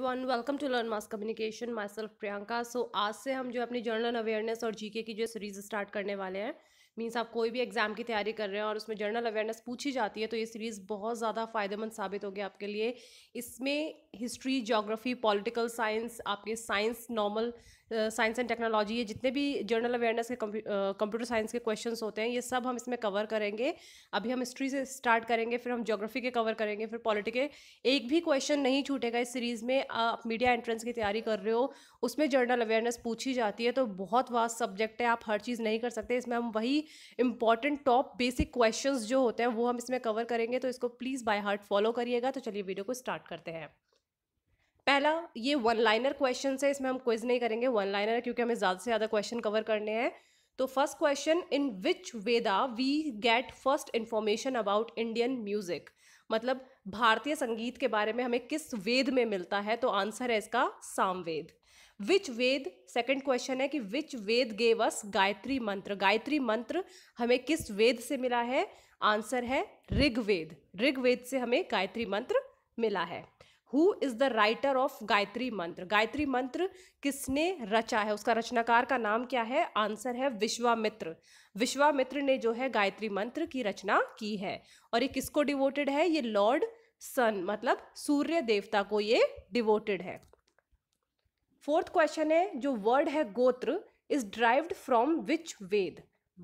everyone welcome to learn mass communication myself Priyanka so आज से हम जो अपनी जनरल अवेयरनेस और जीके की जो सीरीज स्टार्ट करने वाले हैं मीन्स आप कोई भी एग्ज़ाम की तैयारी कर रहे हैं और उसमें जर्नल अवेयरनेस पूछी जाती है तो ये सीरीज़ बहुत ज़्यादा फ़ायदेमंद साबित होगी आपके लिए इसमें हिस्ट्री जोग्राफी पॉलिटिकल साइंस आपके science normal science and technology ये जितने भी जर्नल अवेयरनेस के कंप्यूटर साइंस के क्वेश्चन होते हैं ये सब हम इसमें कवर करेंगे अभी हम हिस्ट्री से स्टार्ट करेंगे फिर हम जोग्राफी के कवर करेंगे फिर पॉलिटिक के एक भी क्वेश्चन नहीं छूटेगा इस सीरीज़ में आप मीडिया एंट्रेंस की तैयारी कर रहे हो उसमें जर्नल अवेयरनेस पूछी जाती है तो बहुत वास्ट सब्जेक्ट है आप हर चीज़ नहीं कर सकते इसमें हम वही इंपॉर्टेंट टॉप बेसिक क्वेश्चन जो होते हैं वो हम इसमें कवर करेंगे तो इसको प्लीज़ बाय हार्ट फॉलो करिएगा तो चलिए वीडियो को स्टार्ट करते हैं पहला ये वन लाइनर क्वेश्चन है इसमें हम क्विज नहीं करेंगे वन लाइनर क्योंकि हमें ज़्यादा से ज़्यादा क्वेश्चन कवर करने हैं तो first question in which Veda we get first information about Indian music मतलब भारतीय संगीत के बारे में हमें किस वेद में मिलता है तो आंसर है इसका Samaveda which Veda second question है कि विच वेद गेव अस गायत्री मंत्र गायत्री मंत्र हमें किस वेद से मिला है आंसर है ऋग्वेद ऋग्वेद से हमें गायत्री मंत्र मिला है who is the writer of Gayatri Mantra Gayatri मंत्र किसने रचा है उसका रचनाकार का नाम क्या है आंसर है विश्वामित्र विश्वामित्र ने जो है गायत्री मंत्र की रचना की है और ये किसको डिवोटेड है ये लॉर्ड सन मतलब सूर्य देवता को ये डिवोटेड है फोर्थ क्वेश्चन है जो वर्ड है gotra is derived from which Veda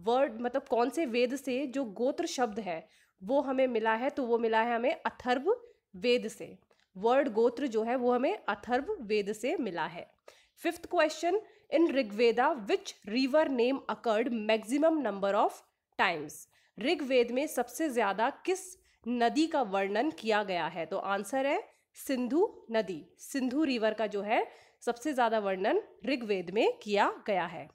word मतलब कौन से वेद से जो गोत्र शब्द है वो हमें मिला है तो वो मिला है हमें अथर्व वेद से वर्ड गोत्र जो है वो हमें अथर्व वेद से मिला है fifth question in Rigveda which river name occurred maximum number of times Rigveda में सबसे ज़्यादा किस नदी का वर्णन किया गया है तो आंसर है सिंधु नदी सिंधु रिवर का जो है सबसे ज़्यादा वर्णन ऋग्वेद में किया गया है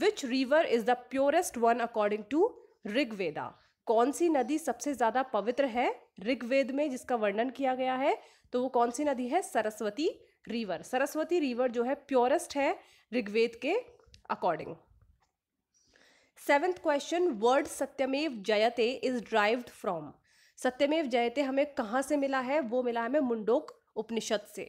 which river is the purest one according to Rigveda कौन सी नदी सबसे ज़्यादा पवित्र है ऋग्वेद में जिसका वर्णन किया गया है तो वो कौन सी नदी है सरस्वती रिवर सरस्वती रिवर जो है प्योरेस्ट है ऋग्वेद के अकॉर्डिंग सेवेंथ क्वेश्चन वर्ड सत्यमेव जयते इज ड्राइव्ड फ्रॉम सत्यमेव जयते हमें कहाँ से मिला है वो मिला है हमें मुंडोक उपनिषद से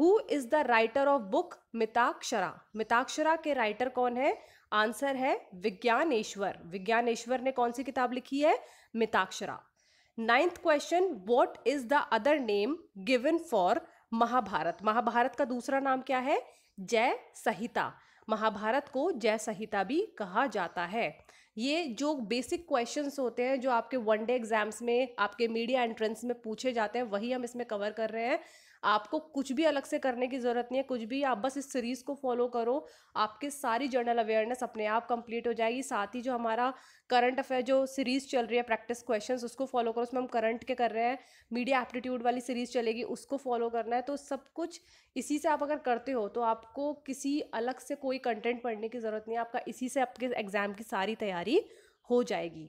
who is the writer of book Mitakshara Mitakshara के राइटर कौन है आंसर है विज्ञानेश्वर विज्ञानेश्वर ने कौन सी किताब लिखी है Mitakshara ninth question what is the other name given for Mahabharata Mahabharata का दूसरा नाम क्या है जय संहिता महाभारत को जय संहिता भी कहा जाता है ये जो बेसिक क्वेश्चंस होते हैं जो आपके वन डे एग्जाम्स में आपके मीडिया एंट्रेंस में पूछे जाते हैं वही हम इसमें कवर कर रहे हैं आपको कुछ भी अलग से करने की ज़रूरत नहीं है कुछ भी आप बस इस सीरीज़ को फॉलो करो आपके सारी जनरल अवेयरनेस अपने आप कंप्लीट हो जाएगी साथ ही जो हमारा करंट अफेयर जो सीरीज़ चल रही है प्रैक्टिस क्वेश्चंस उसको फॉलो करो उसमें हम करंट के कर रहे हैं मीडिया एप्टीट्यूड वाली सीरीज़ चलेगी उसको फॉलो करना है तो सब कुछ इसी से आप अगर करते हो तो आपको किसी अलग से कोई कंटेंट पढ़ने की ज़रूरत नहीं है आपका इसी से आपके एग्ज़ाम की सारी तैयारी हो जाएगी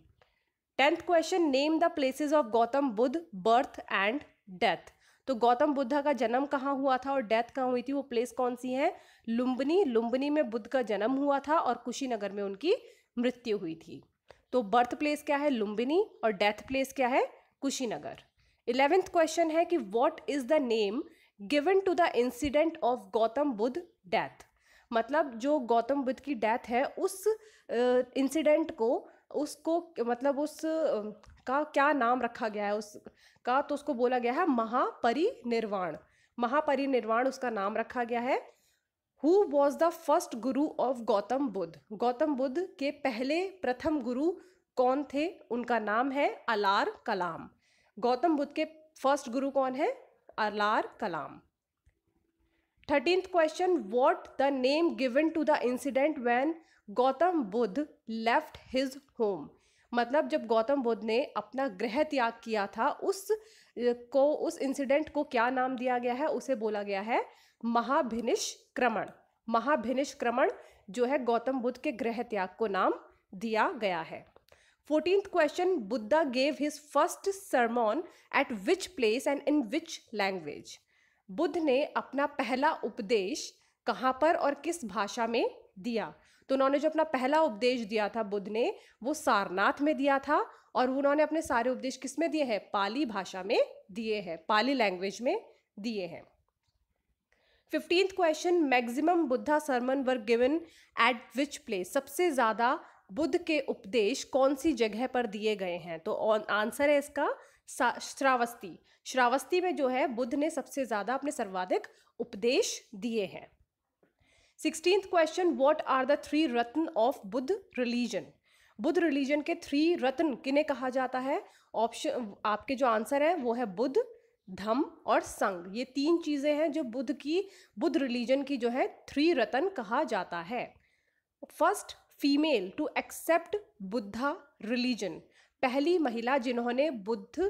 tenth question name the places of Gautam Buddha birth and death तो गौतम बुद्धा का जन्म कहाँ हुआ था और डेथ कहाँ हुई थी वो प्लेस कौन सी है लुम्बनी लुम्बनी में बुद्ध का जन्म हुआ था और कुशीनगर में उनकी मृत्यु हुई थी तो बर्थ प्लेस क्या है लुम्बिनी और डेथ प्लेस क्या है कुशीनगर इलेवेंथ क्वेश्चन है कि what is the name given to the incident of Gautam Buddha death मतलब जो गौतम बुद्ध की डेथ है उस इंसिडेंट को उसको मतलब उस का क्या नाम रखा गया है उसका तो उसको बोला गया है महापरिनिर्वाण महापरिनिर्वाण उसका नाम रखा गया है who was the first guru of Gautam Buddha Gautam Buddha के पहले प्रथम गुरु कौन थे उनका नाम है अलार कलाम गौतम बुद्ध के फर्स्ट गुरु कौन है Alara Kalama thirteenth question what the name given to the incident when Gautam Buddha left his home मतलब जब गौतम बुद्ध ने अपना ग्रह त्याग किया था उस को उस इंसिडेंट को क्या नाम दिया गया है उसे बोला गया है महाभिनिष्क्रमण महाभिनिष्क्रमण जो है गौतम बुद्ध के ग्रह त्याग को नाम दिया गया है fourteen question Buddha gave his first sermon at which place and in which language Buddha ने अपना पहला उपदेश कहाँ पर और किस भाषा में दिया तो उन्होंने जो अपना पहला उपदेश दिया था बुद्ध ने वो सारनाथ में दिया था और उन्होंने अपने सारे उपदेश किस में दिए हैं पाली भाषा में दिए हैं पाली लैंग्वेज में दिए हैं fifteenth question maximum Buddha sermon were given at which place सबसे ज़्यादा बुद्ध के उपदेश कौन सी जगह पर दिए गए हैं तो आंसर है इसका श्रावस्ती श्रावस्ती में जो है बुद्ध ने सबसे ज़्यादा अपने सर्वाधिक उपदेश दिए हैं sixteen question what are the three ratna of Buddha religion Buddha religion के थ्री रत्न किन्हें कहा जाता है ऑप्शन आपके जो आंसर है वो है बुद्ध धम और संग ये तीन चीज़ें हैं जो बुद्ध की बुद्ध रिलीजन की जो है थ्री रत्न कहा जाता है first female to accept Buddha religion पहली महिला जिन्होंने बुद्ध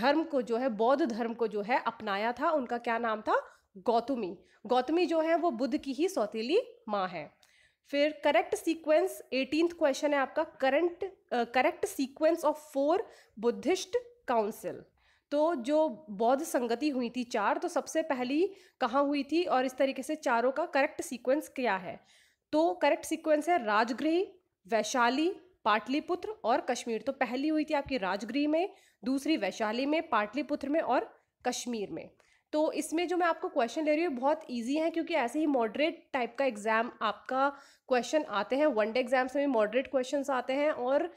धर्म को जो है बौद्ध धर्म को जो है अपनाया था उनका क्या नाम था गौतमी गौतमी जो है वो बुद्ध की ही सौतीली माँ है फिर करेक्ट सीक्वेंस एटीन क्वेश्चन है आपका current correct sequence of four Buddhist council तो जो बौद्ध संगति हुई थी चार तो सबसे पहली कहाँ हुई थी और इस तरीके से चारों का करेक्ट सीक्वेंस क्या है तो करेक्ट सीक्वेंस है राजगृह वैशाली पाटलिपुत्र और कश्मीर तो पहली हुई थी आपकी राजगृह में दूसरी वैशाली में पाटलिपुत्र में और कश्मीर में तो इसमें जो मैं आपको क्वेश्चन दे रही हूँ बहुत ईजी है क्योंकि ऐसे ही मॉडरेट टाइप का एग्ज़ाम आपका क्वेश्चन आते हैं वन डे एग्ज़ाम्स में मॉडरेट क्वेश्चंस आते हैं और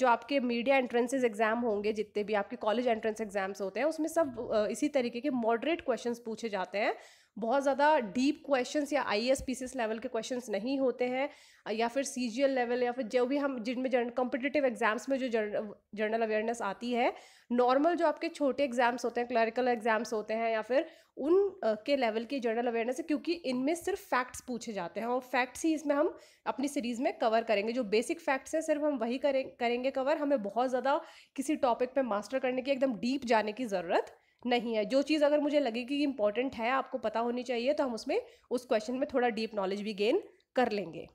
जो आपके मीडिया एंट्रेंसेज एग्ज़ाम होंगे जितने भी आपके कॉलेज एंट्रेंस एग्ज़ाम्स होते हैं उसमें सब इसी तरीके के मॉडरेट क्वेश्चन पूछे जाते हैं बहुत ज़्यादा डीप क्वेश्चंस या आई एस पी लेवल के क्वेश्चंस नहीं होते हैं या फिर सी जी एल लेवल या फिर जो भी हम जिनमें जर्न कॉम्पिटेटिव एग्जाम्स में जो जर्नल अवेयरनेस आती है नॉर्मल जो आपके छोटे एग्जाम्स होते हैं क्लरिकल एग्जाम्स होते हैं या फिर उन के लेवल की जनरल अवेयरनेस है क्योंकि इनमें सिर्फ फैक्ट्स पूछे जाते हैं और फैक्ट्स ही इसमें हम अपनी सीरीज़ में कवर करेंगे जो बेसिक फैक्ट्स हैं सिर्फ हम वही करें करेंगे कवर हमें बहुत ज़्यादा किसी टॉपिक पे मास्टर करने की एकदम डीप जाने की ज़रूरत नहीं है जो चीज़ अगर मुझे लगे कि इंपॉर्टेंट है आपको पता होनी चाहिए तो हम उसमें उस क्वेश्चन में थोड़ा डीप नॉलेज भी गेन कर लेंगे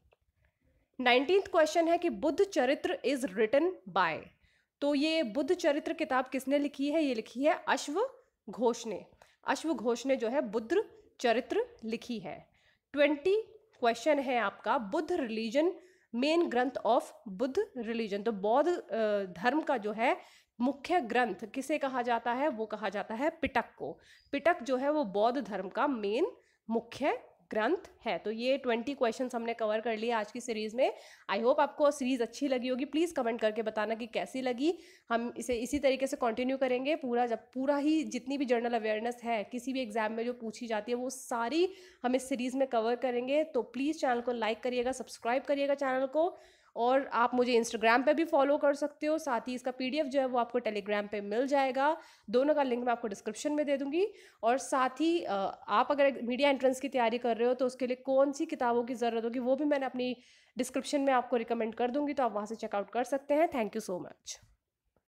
नाइनटीन क्वेश्चन है कि बुद्ध चरित्र इज रिटन बाय तो ये बुद्ध चरित्र किताब किसने लिखी है ये लिखी है अश्व घोष ने अश्व घोष ने जो है बुद्ध चरित्र लिखी है ट्वेंटी क्वेश्चन है आपका Buddha religion main granth of Buddha religion तो बौद्ध धर्म का जो है मुख्य ग्रंथ किसे कहा जाता है वो कहा जाता है पिटक को पिटक जो है वो बौद्ध धर्म का मेन मुख्य ग्रंथ है तो ये ट्वेंटी क्वेश्चन हमने कवर कर लिए आज की सीरीज में आई होप आपको सीरीज अच्छी लगी होगी प्लीज़ कमेंट करके बताना कि कैसी लगी हम इसे इसी तरीके से कंटिन्यू करेंगे पूरा जब पूरा ही जितनी भी जर्नल अवेयरनेस है किसी भी एग्जाम में जो पूछी जाती है वो सारी हम इस सीरीज़ में कवर करेंगे तो प्लीज़ चैनल को लाइक करिएगा सब्सक्राइब करिएगा चैनल को और आप मुझे इंस्टाग्राम पे भी फॉलो कर सकते हो साथ ही इसका पीडीएफ जो है वो आपको टेलीग्राम पे मिल जाएगा दोनों का लिंक मैं आपको डिस्क्रिप्शन में दे दूंगी और साथ ही आप अगर मीडिया एंट्रेंस की तैयारी कर रहे हो तो उसके लिए कौन सी किताबों की ज़रूरत होगी वो भी मैंने अपनी डिस्क्रिप्शन में आपको रिकमेंड कर दूंगी तो आप वहाँ से चेकआउट कर सकते हैं थैंक यू सो मच